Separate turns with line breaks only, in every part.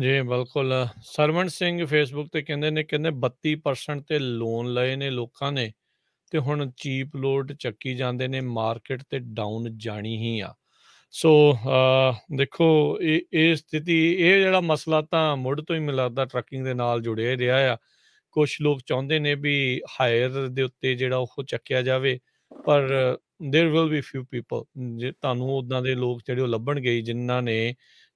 ਜੀ ਬਿਲਕੁਲ ਸਰਵਣ ਸਿੰਘ ਫੇਸਬੁੱਕ ਤੇ ਕਹਿੰਦੇ ਨੇ ਕਹਿੰਦੇ 32% ਤੇ ਲੋਨ ਲਏ ਨੇ ਲੋਕਾਂ ਨੇ ਤੇ ਹੁਣ ਚੀਪ ਲੋਡ ਚੱਕੀ ਜਾਂਦੇ ਨੇ ਮਾਰਕੀਟ ਤੇ ਡਾਊਨ ਜਾਣੀ ਹੀ ਆ ਸੋ ਦੇਖੋ ਇਹ ਇਹ ਸਥਿਤੀ ਇਹ ਜਿਹੜਾ ਮਸਲਾ ਤਾਂ ਮੁੱਢ ਤੋਂ ਹੀ ਮਿਲਦਾ ਟਰੱਕਿੰਗ ਦੇ ਨਾਲ ਜੁੜਿਆ ਰਿਹਾ ਆ ਕੁਝ ਲੋਕ ਚਾਹੁੰਦੇ ਨੇ ਵੀ ਹਾਇਰ ਦੇ ਉੱਤੇ ਜਿਹੜਾ ਉਹ ਚੱਕਿਆ ਜਾਵੇ ਪਰ there will be few people ਜੇ ਤੁਹਾਨੂੰ ਉਹਨਾਂ ਦੇ ਲੋਕ ਜਿਹੜੇ ਉਹ ਲੱਭਣਗੇ ਜਿਨ੍ਹਾਂ ਨੇ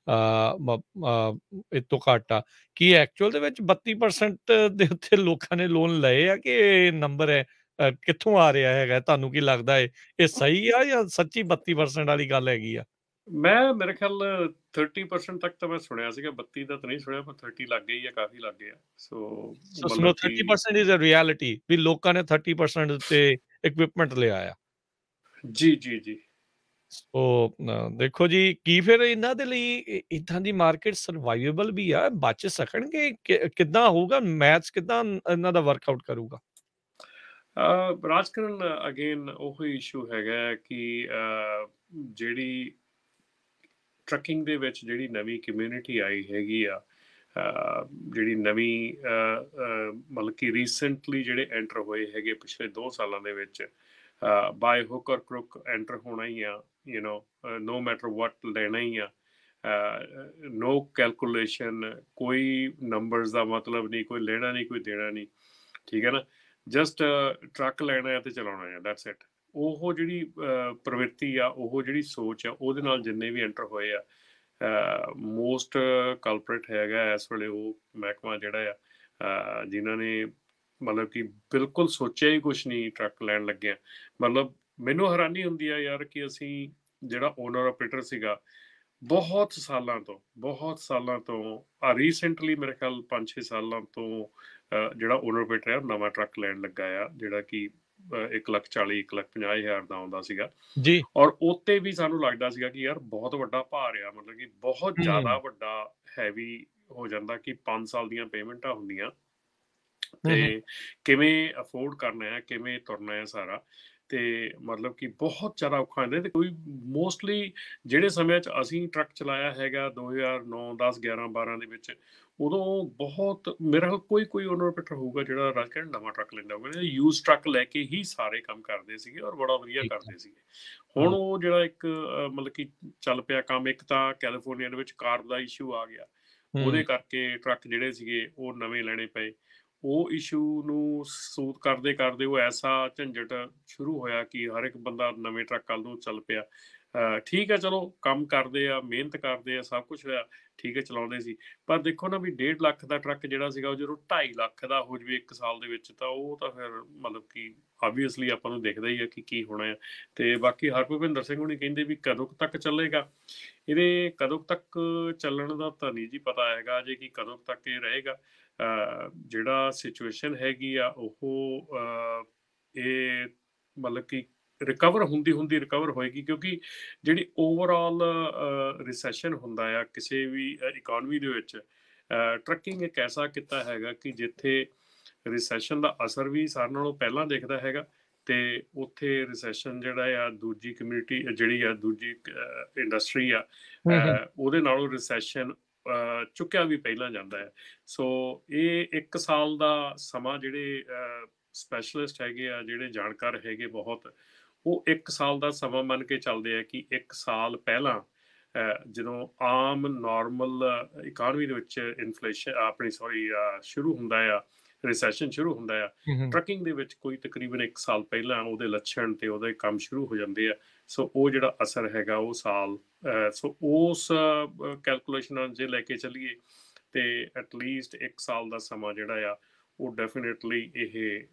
ਇਹ ਤੋਂ ਘੱਟ ਆ ਕੀ ਐਕਚੁਅਲ ਦੇ ਵਿੱਚ 32% ਦੇ ਉੱਤੇ ਲੋਕਾਂ ਨੇ ਲੋਨ ਲਏ ਆ ਕਿ ਇਹ ਨੰਬਰ ਹੈ ਕਿੱਥੋਂ ਆ ਰਿਹਾ ਹੈਗਾ ਤੁਹਾਨੂੰ ਕੀ ਲੱਗਦਾ ਹੈ ਇਹ ਸਹੀ ਆ ਜਾਂ ਸੱਚੀ 32% ਵਾਲੀ ਗੱਲ ਹੈਗੀ ਆ
ਮੈਂ ਮੇਰੇ ਖਿਆਲ 30% ਤੱਕ ਤਾਂ ਮੈਂ ਸੁਣਿਆ ਸੀਗਾ 32 ਦਾ ਤਾਂ ਨਹੀਂ ਸੁਣਿਆ ਪਰ 30 ਲੱਗ ਗਈ ਆ ਕਾਫੀ ਲੱਗ ਗਿਆ ਸੋ ਸੋ 30%
ਇਜ਼ ਅ ਰਿਐਲਿਟੀ ਵੀ ਲੋਕਾਂ ਨੇ 30% ਉੱਤੇ ਇਕਵਿਪਮੈਂਟ ਲਿਆ ਆ ਜੀ ਜੀ ਜੀ ਸੋ ਦੇਖੋ ਜੀ ਕੀ ਫਿਰ ਇਹਨਾਂ ਦੇ ਲਈ ਇਦਾਂ ਦੀ ਮਾਰਕੀਟ ਸਰਵਾਈਵੇਬਲ ਵੀ ਆ ਬਚ ਸਕਣਗੇ ਕਿਦਾਂ ਹੋਊਗਾ ਮੈਥਸ ਕਿਦਾਂ ਇਹਨਾਂ ਦਾ ਵਰਕਆਊਟ ਕਰੂਗਾ
ਰਾਜਕਰਨ ਅਗੇਨ ਉਹੀ ਇਸ਼ੂ ਹੈਗਾ ਕਿ ਜਿਹੜੀ ਟਰਕਿੰਗ ਦੇ ਵਿੱਚ ਜਿਹੜੀ ਨਵੀਂ ਕਮਿਊਨਿਟੀ ਆਈ ਹੈਗੀ ਆ ਜਿਹੜੀ ਨਵੀਂ ਮਤਲਬ ਕਿ ਰੀਸੈਂਟਲੀ ਜਿਹੜੇ ਐਂਟਰ ਹੋਏ ਹੈਗੇ ਪਿਛਲੇ 2 ਸਾਲਾਂ ਦੇ ਵਿੱਚ by hook or crook enter ਹੋਣਾ ਹੀ ਆ ਯੂ نو ਨੋ ਮੈਟਰ ਵਾਟ ਲੈਣਾ ਹੀ ਆ ਨੋ ਕੈਲਕੂਲੇਸ਼ਨ ਕੋਈ ਨੰਬਰਸ ਦਾ ਮਤਲਬ ਨਹੀਂ ਕੋਈ ਲੈਣਾ ਨਹੀਂ ਕੋਈ ਦੇਣਾ ਨਹੀਂ ਠੀਕ ਹੈ ਨਾ ਜਸਟ ਟਰੱਕ ਲੈਣਾ ਹੈ ਤੇ ਚਲਾਉਣਾ ਹੈ ਦੈਟਸ ਇਟ ਉਹ ਜਿਹੜੀ ਪ੍ਰਵਿਰਤੀ ਆ ਉਹ ਜਿਹੜੀ ਸੋਚ ਆ ਉਹਦੇ ਨਾਲ ਜਿੰਨੇ ਵੀ ਐਂਟਰ ਹੋਏ ਆ ਮੋਸਟ ਕਲਪਰੇਟ ਹੈਗਾ ਇਸ ਵੇਲੇ ਉਹ ਮਹਿਕਮਾ ਜਿਹੜਾ ਆ ਜਿਨ੍ਹਾਂ ਨੇ ਮਤਲਬ ਕਿ ਬਿਲਕੁਲ ਸੋਚਿਆ ਹੀ ਕੁਝ ਨਹੀਂ ਟਰੱਕ ਲੈਣ ਲੱਗਿਆ ਮਤਲਬ ਮੈਨੂੰ ਹੈਰਾਨੀ ਹੁੰਦੀ ਆ ਯਾਰ ਕਿ ਅਸੀਂ ਜਿਹੜਾ ਓਨਰ ਆਪਰੇਟਰ ਸੀਗਾ ਬਹੁਤ ਸਾਲਾਂ ਤੋਂ ਬਹੁਤ ਸਾਲਾਂ ਤੋਂ ਆ ਰੀਸੈਂਟਲੀ ਮੇਰੇ ਖਿਆਲ 5-6 ਸਾਲਾਂ ਤੋਂ ਜਿਹੜਾ ਓਨਰ ਆਪਰੇਟਰ ਆ ਨਵਾਂ ਟਰੱਕ ਲੈਣ ਲੱਗਾ ਆ ਜਿਹੜਾ ਕਿ 1 ਲੱਖ 40 1 ਲੱਖ 50 ਹਜ਼ਾਰ ਦਾ ਆਉਂਦਾ ਸੀਗਾ ਜੀ ਔਰ ਉੱਤੇ ਵੀ ਸਾਨੂੰ ਲੱਗਦਾ ਸੀਗਾ ਕਿ ਯਾਰ ਬਹੁਤ ਵੱਡਾ ਭਾਰ ਆ ਮਤਲਬ ਕਿ ਬਹੁਤ ਜ਼ਿਆਦਾ ਵੱਡਾ ਹੈਵੀ ਹੋ ਜਾਂਦਾ ਕਿ 5 ਸਾਲ ਦੀਆਂ ਪੇਮੈਂਟਾਂ ਹੁੰਦੀਆਂ ਤੇ ਕਿਵੇਂ ਅਫੋਰਡ ਕਰਨਾ ਹੈ ਕਿਵੇਂ ਤੁਰਨਾ ਹੈ ਸਾਰਾ ਤੇ ਮਤਲਬ ਕਿ ਬਹੁਤ ਜ਼ਿਆਦਾ ਔਖਾ ਹੁੰਦਾ ਤੇ ਕੋਈ ਮੋਸਟਲੀ ਜਿਹੜੇ ਸਮੇਂ 'ਚ ਅਸੀਂ ਟਰੱਕ ਚਲਾਇਆ ਹੈਗਾ 2009 10 11 12 ਦੇ ਵਿੱਚ ਉਦੋਂ ਬਹੁਤ ਮੇਰਾ ਕੋਈ ਕੋਈ ਓਨਰ ਪਿੱਟਰ ਹੋਊਗਾ ਜਿਹੜਾ ਰਲ ਕੇ ਨਵਾਂ ਟਰੱਕ ਲੈਂਦਾ ਹੋਵੇ ਯੂਜ਼ ਟਰੱਕ ਲੈ ਕੇ ਹੀ ਸਾਰੇ ਕੰਮ ਕਰਦੇ ਸੀਗੇ ਔਰ ਬੜਾ ਵਧੀਆ ਕਰਦੇ ਸੀਗੇ ਹੁਣ ਉਹ ਜਿਹੜਾ ਇੱਕ ਮਤਲਬ ਕਿ ਚੱਲ ਪਿਆ ਕੰਮ ਇੱਕ ਤਾਂ ਕੈਲੀਫੋਰਨੀਆ ਦੇ ਵਿੱਚ ਕਾਰਬ ਦਾ ਇਸ਼ੂ ਆ ਗਿਆ ਉਹਦੇ ਕਰਕੇ ਟਰੱਕ ਜਿਹੜੇ ਸੀਗੇ ਉਹ ਨਵੇਂ ਲੈਣੇ ਪਏ ਉਹ ਇਸ਼ੂ ਨੂੰ ਸੂਤ ਕਰਦੇ ਕਰਦੇ ਉਹ ਐਸਾ ਝੰਜਟ ਸ਼ੁਰੂ ਹੋਇਆ ਕਿ ਹਰ ਇੱਕ ਬੰਦਾ ਨਵੇਂ ਟਰੱਕ ਨੂੰ ਚੱਲ ਪਿਆ ਠੀਕ ਹੈ ਚਲੋ ਕੰਮ ਕਰਦੇ ਆ ਮਿਹਨਤ ਕਰਦੇ ਆ ਸਭ ਕੁਝ ਹੋਇਆ ਠੀਕ ਹੈ ਚਲਾਉਂਦੇ ਸੀ ਪਰ ਦੇਖੋ ਨਾ ਵੀ 1.5 ਲੱਖ ਦਾ ਟਰੱਕ ਜਿਹੜਾ ਸੀਗਾ ਉਹ ਜਦੋਂ 2.5 ਲੱਖ ਦਾ ਹੋ ਜਵੇ 1 ਸਾਲ ਦੇ ਵਿੱਚ ਤਾਂ ਉਹ ਤਾਂ ਫਿਰ ਮਤਲਬ ਕਿ ਆਬਵੀਅਸਲੀ ਆਪਾਂ ਨੂੰ ਦੇਖਦਾ ਹੀ ਆ ਕਿ ਕੀ ਹੋਣਾ ਹੈ ਤੇ ਬਾਕੀ ਹਰਪ੍ਰਭਿੰਦਰ ਸਿੰਘ ਹੁਣੀ ਕਹਿੰਦੇ ਵੀ ਕਦੋਂ ਤੱਕ ਚੱਲੇਗਾ ਇਹਦੇ ਕਦੋਂ ਤੱਕ ਚੱਲਣ ਦਾ ਤਾਂ ਨਹੀਂ ਜੀ ਪਤਾ ਹੈਗਾ ਜੇ ਕਿ ਕਦੋਂ ਤੱਕ ਇਹ ਰਹੇਗਾ ਜਿਹੜਾ ਸਿਚੁਏਸ਼ਨ ਹੈਗੀ ਆ ਉਹ ਇਹ ਮਤਲਬ ਕਿ ਰਿਕਵਰ ਹੁੰਦੀ ਹੁੰਦੀ ਰਿਕਵਰ ਹੋਏਗੀ ਕਿਉਂਕਿ ਜਿਹੜੀ ਓਵਰਆਲ ਰਿਸੈਸ਼ਨ ਹੁੰਦਾ ਆ ਕਿਸੇ ਵੀ ਇਕਨੋਮੀ ਦੇ ਵਿੱਚ ਟਰਕਿੰਗ ਇੱਕ ਐਸਾ ਕਿੱਤਾ ਹੈਗਾ ਕਿ ਜਿੱਥੇ ਰਿਸੈਸ਼ਨ ਦਾ ਅਸਰ ਵੀ ਸਾਰਿਆਂ ਨਾਲੋਂ ਪਹਿਲਾਂ ਦਿਖਦਾ ਹੈਗਾ ਤੇ ਉੱਥੇ ਰਿਸੈਸ਼ਨ ਜਿਹੜਾ ਆ ਦੂਜੀ ਕਮਿਊਨਿਟੀ ਜਿਹੜੀ ਆ ਦੂਜੀ ਇੰਡਸਟਰੀ ਆ ਉਹਦੇ ਨਾਲੋਂ ਰਿਸੈਸ਼ਨ ਚੁੱਕਿਆ ਵੀ ਪਹਿਲਾਂ ਜਾਂਦਾ ਹੈ ਸੋ ਇਹ 1 ਸਾਲ ਦਾ ਸਮਾਂ ਜਿਹੜੇ ਸਪੈਸ਼ਲਿਸਟ ਹੈਗੇ ਆ ਜਿਹੜੇ ਜਾਣਕਾਰ ਹੈਗੇ ਬਹੁਤ ਉਹ 1 ਸਾਲ ਦਾ ਸਮਾਂ ਮੰਨ ਕੇ ਚੱਲਦੇ ਆ ਕਿ 1 ਸਾਲ ਪਹਿਲਾਂ ਜਦੋਂ ਆਮ ਨਾਰਮਲ ਇਕਨੋਮੀ ਦੇ ਵਿੱਚ ਇਨਫਲੇਸ਼ਨ ਆਪਣੀ ਸੌਰੀ ਸ਼ੁਰੂ ਹੁੰਦਾ ਆ ਰੈਸੈਸ਼ਨ ਸ਼ੁਰੂ ਹੁੰਦਾ ਆ ਟਰਕਿੰਗ ਦੇ ਵਿੱਚ ਕੋਈ ਤਕਰੀਬਨ 1 ਸਾਲ ਪਹਿਲਾਂ ਉਹਦੇ ਲੱਛਣ ਤੇ ਉਹਦੇ ਕੰਮ ਸ਼ੁਰੂ ਹੋ ਜਾਂਦੇ ਆ ਸੋ ਉਹ ਜਿਹੜਾ ਅਸਰ ਹੈਗਾ ਉਹ ਸਾਲ ਸੋ ਉਸ ਕੈਲਕੂਲੇਸ਼ਨ ਨਾਲ ਜੇ ਲੈ ਕੇ ਚੱਲੀਏ ਤੇ ਐਟ ਲੀਸਟ 1 ਸਾਲ ਦਾ ਸਮਾਂ ਜਿਹੜਾ ਆ ਉਹ ਡੈਫੀਨਿਟਲੀ ਇਹ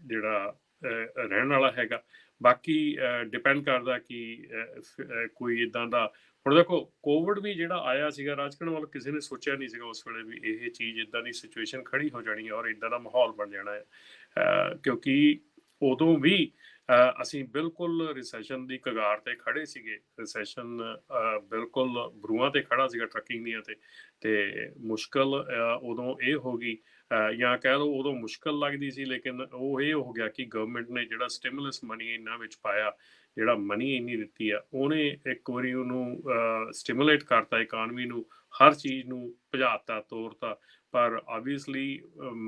ਜਿਹੜਾ ਰਹਿਣ ਵਾਲਾ ਹੈਗਾ ਬਾਕੀ ਡਿਪੈਂਡ ਕਰਦਾ ਕਿ ਕੋਈ ਇਦਾਂ ਦਾ ਹੁਣ ਦੇਖੋ ਕੋਵਿਡ ਵੀ ਜਿਹੜਾ ਆਇਆ ਸੀਗਾ ਰਾਜਕਣ ਵੱਲ ਕਿਸੇ ਨੇ ਸੋਚਿਆ ਨਹੀਂ ਸੀਗਾ ਉਸ ਵੇਲੇ ਵੀ ਇਹ ਚੀਜ਼ ਇਦਾਂ ਦੀ ਸਿਚੁਏਸ਼ਨ ਖੜੀ ਹੋ ਜਾਣੀ ਹੈ ਔਰ ਇਦਾਂ ਦਾ ਮਾਹੌਲ ਬਣ ਜਾਣਾ ਹੈ ਕਿਉਂਕਿ ਉਦੋਂ ਵੀ ਅਸੀਂ ਬਿਲਕੁਲ ਰੈਸੈਸ਼ਨ ਦੀ ਕਗਾਰ ਤੇ ਖੜੇ ਸੀਗੇ ਰੈਸੈਸ਼ਨ ਬਿਲਕੁਲ ਬਰੂਆਂ ਤੇ ਖੜਾ ਸੀਗਾ ਟਰੱਕਿੰਗ ਦੀਆਂ ਤੇ ਤੇ ਮੁਸ਼ਕਲ ਉਦੋਂ ਇਹ ਹੋ ਗਈ ਜਾਂ ਕਹਿ ਲਓ ਉਦੋਂ ਮੁਸ਼ਕਲ ਲੱਗਦੀ ਸੀ ਲੇਕਿਨ ਉਹ ਇਹ ਹੋ ਗਿਆ ਕਿ ਗਵਰਨਮੈਂਟ ਨੇ ਜਿਹੜਾ ਸਟਿਮੂਲਸ ਮਨੀ ਇਹਨਾਂ ਵਿੱਚ ਪਾਇਆ ਜਿਹੜਾ ਮਨੀ ਇੰਨੀ ਦਿੱਤੀ ਆ ਉਹਨੇ ਇੱਕ ਵਾਰੀ ਉਹਨੂੰ ਸਟਿਮੂਲੇਟ ਕਰਤਾ ਇਕਨੋਮੀ ਨੂੰ ਹਰ ਚੀਜ਼ ਨੂੰ ਭਜਾਤਾ ਤੋਰਤਾ ਪਰ ਆਬਵੀਅਸਲੀ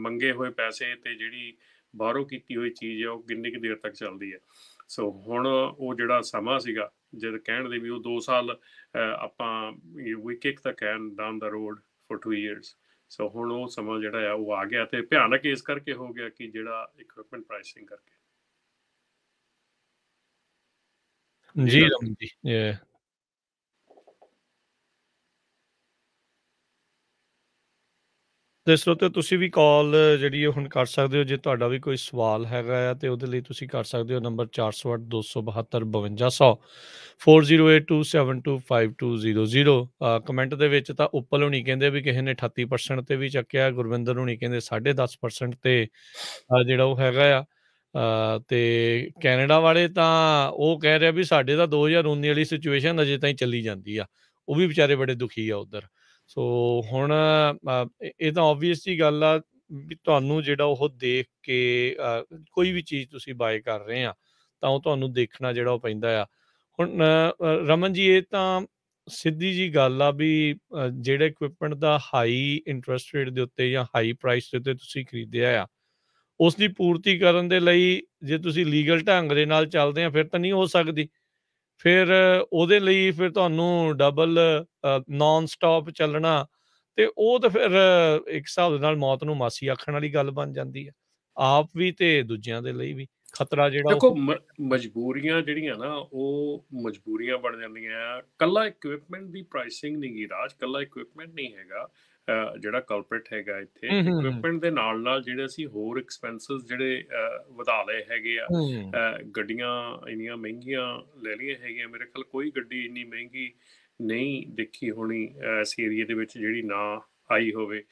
ਮੰਗੇ ਹੋਏ ਪੈਸੇ ਤੇ ਜਿਹੜੀ ਬਾਰੋ ਕੀਤੀ ਹੋਈ ਚੀਜ਼ ਹੈ ਉਹ ਕਿੰਨੀ ਕਿ ਦੇਰ ਤੱਕ ਚੱਲਦੀ ਹੈ ਸੋ ਹੁਣ ਉਹ ਜਿਹੜਾ ਸਮਾਂ ਸੀਗਾ ਜਦ ਕਹਿਣ ਦੇ ਵੀ ਉਹ 2 ਸਾਲ ਆਪਾਂ ਵੀ kick the can down the road for 2 years so ਹੁਣ ਉਹ ਸਮਾਂ ਜਿਹੜਾ ਆ ਉਹ ਆ ਗਿਆ ਤੇ ਭਿਆਨਕ ਇਸ ਕਰਕੇ ਹੋ ਗਿਆ ਕਿ ਜਿਹੜਾ ਇਕਵਿਪਮੈਂਟ ਪ੍ਰਾਈਸਿੰਗ ਕਰਕੇ
ਜੀ ਰਮਨ ਜੀ ਤੇ ਸਰੋਤੇ ਤੁਸੀਂ ਵੀ ਕਾਲ ਜਿਹੜੀ ਉਹ ਹੁਣ ਕਰ ਸਕਦੇ ਹੋ ਜੇ ਤੁਹਾਡਾ ਵੀ ਕੋਈ ਸਵਾਲ ਹੈਗਾ ਆ ਤੇ ਉਹਦੇ ਲਈ ਤੁਸੀਂ ਕਰ ਸਕਦੇ ਹੋ ਨੰਬਰ 408-272-5200 4082725200 ਕਮੈਂਟ ਦੇ ਵਿੱਚ ਤਾਂ ਉੱਪਲ ਹੁਣੀ ਕਹਿੰਦੇ ਵੀ ਕਿਸੇ ਨੇ 38% ਤੇ ਵੀ ਚੱਕਿਆ ਗੁਰਵਿੰਦਰ ਹੁਣੀ ਕਹਿੰਦੇ 10.5% ਤੇ ਜਿਹੜਾ ਉਹ ਹੈਗਾ ਆ ਤੇ ਕੈਨੇਡਾ ਵਾਲੇ ਤਾਂ ਉਹ ਕਹਿ ਰਿਹਾ ਵੀ ਸਾਡੇ ਤਾਂ 2019 ਵਾਲੀ ਸਿਚੁਏਸ਼ਨ ਅਜੇ ਤਾਈਂ ਚੱਲੀ ਜਾਂਦੀ ਆ ਉਹ ਵੀ ਵਿਚਾਰੇ ਬੜੇ ਦੁਖੀ ਆ ਉਧਰ ਸੋ ਹੁਣ ਇਹ ਤਾਂ ਆਬਵੀਅਸ ਗੱਲ ਆ ਵੀ ਤੁਹਾਨੂੰ ਜਿਹੜਾ ਉਹ ਦੇਖ ਕੇ ਕੋਈ ਵੀ ਚੀਜ਼ ਤੁਸੀਂ ਬਾਏ ਕਰ ਰਹੇ ਆ ਤਾਂ ਉਹ ਤੁਹਾਨੂੰ ਦੇਖਣਾ ਜਿਹੜਾ ਉਹ ਪੈਂਦਾ ਆ ਹੁਣ ਰਮਨ ਜੀ ਇਹ ਤਾਂ ਸਿੱਧੀ ਜੀ ਗੱਲ ਆ ਵੀ ਜਿਹੜੇ ਇਕਵਿਪਮੈਂਟ ਦਾ ਹਾਈ ਇੰਟਰਸਟ ਰੇਟ ਦੇ ਉੱਤੇ ਜਾਂ ਹਾਈ ਪ੍ਰਾਈਸ ਦੇ ਉੱਤੇ ਤੁਸੀਂ ਖਰੀਦਿਆ ਆ ਉਸ ਦੀ ਪੂਰਤੀ ਕਰਨ ਦੇ ਲਈ ਜੇ ਤੁਸੀਂ ਲੀਗਲ ਢੰਗ ਦੇ ਨਾਲ ਚੱਲਦੇ ਆ ਫਿਰ ਤਾਂ ਨਹੀਂ ਹੋ ਸਕਦੀ ਫਿਰ ਉਹਦੇ ਲਈ ਫਿਰ ਤੁਹਾਨੂੰ ਡਬਲ ਨਾਨ ਸਟਾਪ ਚੱਲਣਾ ਤੇ ਉਹ ਤਾਂ ਫਿਰ ਇੱਕ ਹਿਸਾਬ ਦੇ ਨਾਲ ਮੌਤ ਨੂੰ ਮਾਸੀ ਆਖਣ ਵਾਲੀ ਗੱਲ ਬਣ ਜਾਂਦੀ ਹੈ ਆਪ ਵੀ ਤੇ ਦੂਜਿਆਂ ਦੇ ਲਈ ਵੀ ਖਤਰਾ ਜਿਹੜਾ ਦੇਖੋ
ਮਜਬੂਰੀਆਂ ਜਿਹੜੀਆਂ ਨਾ ਉਹ ਮਜਬੂਰੀਆਂ ਬਣ ਜਾਂਦੀਆਂ ਕੱਲਾ ਇਕਵਿਪਮੈਂਟ ਦੀ ਪ੍ਰਾਈਸਿੰਗ ਨਹੀਂ ਗੀ ਰਾਜ ਕੱਲਾ ਇਕਵਿਪਮੈਂਟ ਨਹੀਂ ਹੈਗਾ ਜਿਹੜਾ ਕਲਪਰੇਟ ਹੈਗਾ ਇੱਥੇ ਇਕਵਿਪਮੈਂਟ ਦੇ ਨਾਲ ਨਾਲ ਜਿਹੜੇ ਅਸੀਂ ਹੋਰ ਐਕਸਪੈਂਸਸ ਜਿਹੜੇ ਵਧਾ ਲਏ ਹੈਗੇ ਆ ਗੱਡੀਆਂ ਇੰਨੀਆਂ ਮਹਿੰਗੀਆਂ ਲੈ ਲਈਆਂ ਹੈਗੀਆਂ ਮੇਰੇ ਕੋਲ ਕੋਈ ਗੱਡੀ ਇੰਨੀ ਮਹਿੰਗੀ ਨਹੀਂ ਦੇਖੀ ਹੋਣੀ ਇਸ ਏਰੀਆ ਦੇ ਵਿੱਚ ਜਿਹੜੀ ਨਾ ਆਈ ਹੋਵੇ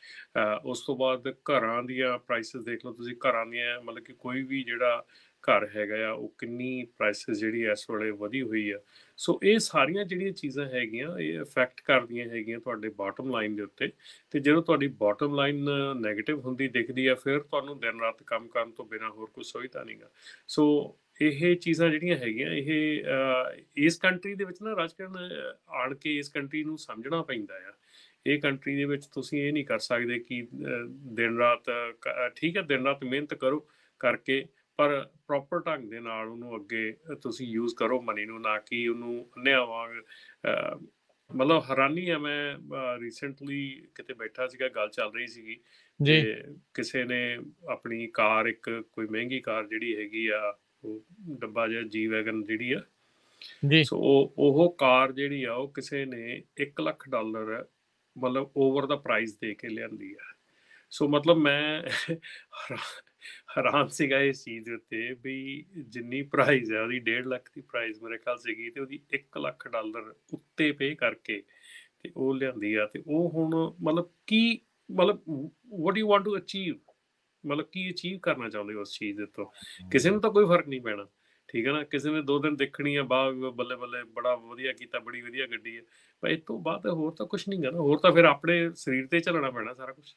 ਉਸ ਤੋਂ ਬਾਅਦ ਘਰਾਂ ਦੀਆਂ ਪ੍ਰਾਈਸਸ ਦੇਖ ਲਓ ਤੁਸੀਂ ਘਰਾਂ ਦੀਆਂ ਮਤਲਬ ਕਿ ਕੋਈ ਵੀ ਜਿਹੜਾ ਘਰ ਹੈਗਾ ਆ ਉਹ ਕਿੰਨੀ ਪ੍ਰਾਈਸਸ ਜਿਹੜੀ ਇਸ ਵੇਲੇ ਵਧੀ ਹੋਈ ਆ ਸੋ ਇਹ ਸਾਰੀਆਂ ਜਿਹੜੀਆਂ ਚੀਜ਼ਾਂ ਹੈਗੀਆਂ ਇਹ ਇਫੈਕਟ ਕਰਦੀਆਂ ਹੈਗੀਆਂ ਤੁਹਾਡੇ ਬਾਟਮ ਲਾਈਨ ਦੇ ਉੱਤੇ ਤੇ ਜਦੋਂ ਤੁਹਾਡੀ ਬਾਟਮ ਲਾਈਨ 네ਗੇਟਿਵ ਹੁੰਦੀ ਦਿਖਦੀ ਆ ਫਿਰ ਤੁਹਾਨੂੰ ਦਿਨ ਰਾਤ ਕੰਮ ਕਰਨ ਤੋਂ ਬਿਨਾ ਹੋਰ ਕੁਝ ਤਾਂ ਨਹੀਂਗਾ ਸੋ ਇਹ ਚੀਜ਼ਾਂ ਜਿਹੜੀਆਂ ਹੈਗੀਆਂ ਇਹ ਇਸ ਕੰਟਰੀ ਦੇ ਵਿੱਚ ਨਾ ਰਾਜਕਰਨ ਆਣ ਕੇ ਇਸ ਕੰਟਰੀ ਨੂੰ ਸਮਝਣਾ ਪੈਂਦਾ ਆ ਇਹ ਕੰਟਰੀ ਦੇ ਵਿੱਚ ਤੁਸੀਂ ਇਹ ਨਹੀਂ ਕਰ ਸਕਦੇ ਕਿ ਦਿਨ ਰਾਤ ਠੀਕ ਹੈ ਦਿਨ ਰਾਤ ਮਿਹਨਤ ਕਰੋ ਕਰਕੇ ਪਰ ਪ੍ਰੋਪਰ ਢੰਗ ਦੇ ਨਾਲ ਉਹਨੂੰ ਅੱਗੇ ਤੁਸੀਂ ਯੂਜ਼ ਕਰੋ ਮਨੀ ਨੂੰ ਨਾ ਕਿ ਉਹਨੂੰ ਅੰਨਿਆ ਵਾਂਗ ਮਤਲਬ ਹੈਰਾਨੀ ਹੈ ਮੈਂ ਰੀਸੈਂਟਲੀ ਕਿਤੇ ਬੈਠਾ ਸੀਗਾ ਗੱਲ ਚੱਲ ਰਹੀ ਸੀਗੀ ਜੀ ਕਿਸੇ ਨੇ ਆਪਣੀ ਕਾਰ ਇੱਕ ਕੋਈ ਮਹਿੰਗੀ ਕਾਰ ਜਿਹੜੀ ਹੈਗੀ ਆ ਉਹ ਡੱਬਾ ਜਿਹਾ ਜੀ ਵੈਗਨ ਜਿਹੜੀ ਆ
ਜੀ ਸੋ ਉਹ
ਕਾਰ ਜਿਹੜੀ ਆ ਉਹ ਕਿਸੇ ਨੇ 1 ਲੱਖ ਡਾਲਰ ਮਤਲਬ ਓਵਰ ਦਾ ਪ੍ਰਾਈਸ ਦੇ ਕੇ ਲਿਆਂਦੀ ਆ ਸੋ ਮਤਲਬ ਮੈਂ ਹਰਾਮ ਸੀਗਾ ਇਸ ਚੀਜ਼ ਦੇ ਉੱਤੇ ਵੀ ਜਿੰਨੀ ਪ੍ਰਾਈਸ ਹੈ ਉਹਦੀ 1.5 ਲੱਖ ਦੀ ਪ੍ਰਾਈਸ ਮੇਰੇ ਖਿਆਲ ਸੀਗੀ ਤੇ ਉਹਦੀ 1 ਲੱਖ ਡਾਲਰ ਉੱਤੇ ਪੇ ਕਰਕੇ ਤੇ ਉਹ ਲਿਆਂਦੀ ਆ ਤੇ ਉਹ ਹੁਣ ਮਤਲਬ ਕੀ ਮਤਲਬ what you want to achieve ਮਤਲਬ ਕੀ ਅਚੀਵ ਕਰਨਾ ਚਾਹੁੰਦੇ ਹੋ ਉਸ ਚੀਜ਼ ਦੇ ਤੋਂ ਕਿਸੇ ਨੂੰ ਤਾਂ ਕੋਈ ਫਰਕ ਨਹੀਂ ਪੈਣਾ ਠੀਕ ਹੈ ਨਾ ਕਿਸੇ ਨੇ ਦੋ ਦਿਨ ਦੇਖਣੀ ਆ ਬਾ ਬੱਲੇ ਬੱਲੇ ਬੜਾ ਵਧੀਆ ਕੀਤਾ ਬੜੀ ਵਧੀਆ ਗੱਡੀ ਹੈ ਪਰ ਇਸ ਤੋਂ ਬਾਅਦ ਹੋਰ ਤਾਂ ਕੁਝ ਨਹੀਂ ਗਾ ਨਾ ਹੋਰ ਤਾਂ ਫਿਰ ਆਪਣੇ ਸਰੀਰ ਤੇ ਚੱਲਣਾ ਪੈਣਾ ਸਾਰਾ ਕੁਝ